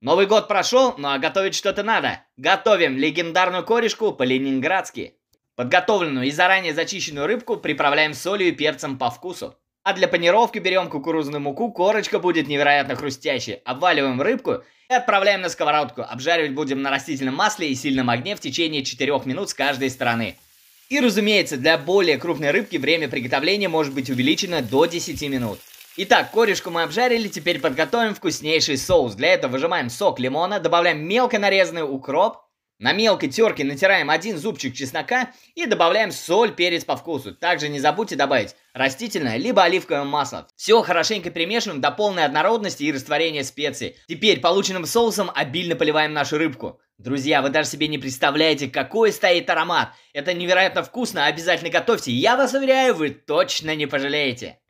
Новый год прошел, но готовить что-то надо. Готовим легендарную корешку по-ленинградски. Подготовленную и заранее зачищенную рыбку приправляем солью и перцем по вкусу. А для панировки берем кукурузную муку, корочка будет невероятно хрустящей. Обваливаем рыбку и отправляем на сковородку. Обжаривать будем на растительном масле и сильном огне в течение 4 минут с каждой стороны. И разумеется, для более крупной рыбки время приготовления может быть увеличено до 10 минут. Итак, корешку мы обжарили, теперь подготовим вкуснейший соус. Для этого выжимаем сок лимона, добавляем мелко нарезанный укроп, на мелкой терке натираем один зубчик чеснока и добавляем соль, перец по вкусу. Также не забудьте добавить растительное либо оливковое масло. Все хорошенько перемешиваем до полной однородности и растворения специй. Теперь полученным соусом обильно поливаем нашу рыбку. Друзья, вы даже себе не представляете, какой стоит аромат. Это невероятно вкусно, обязательно готовьте. Я вас уверяю, вы точно не пожалеете.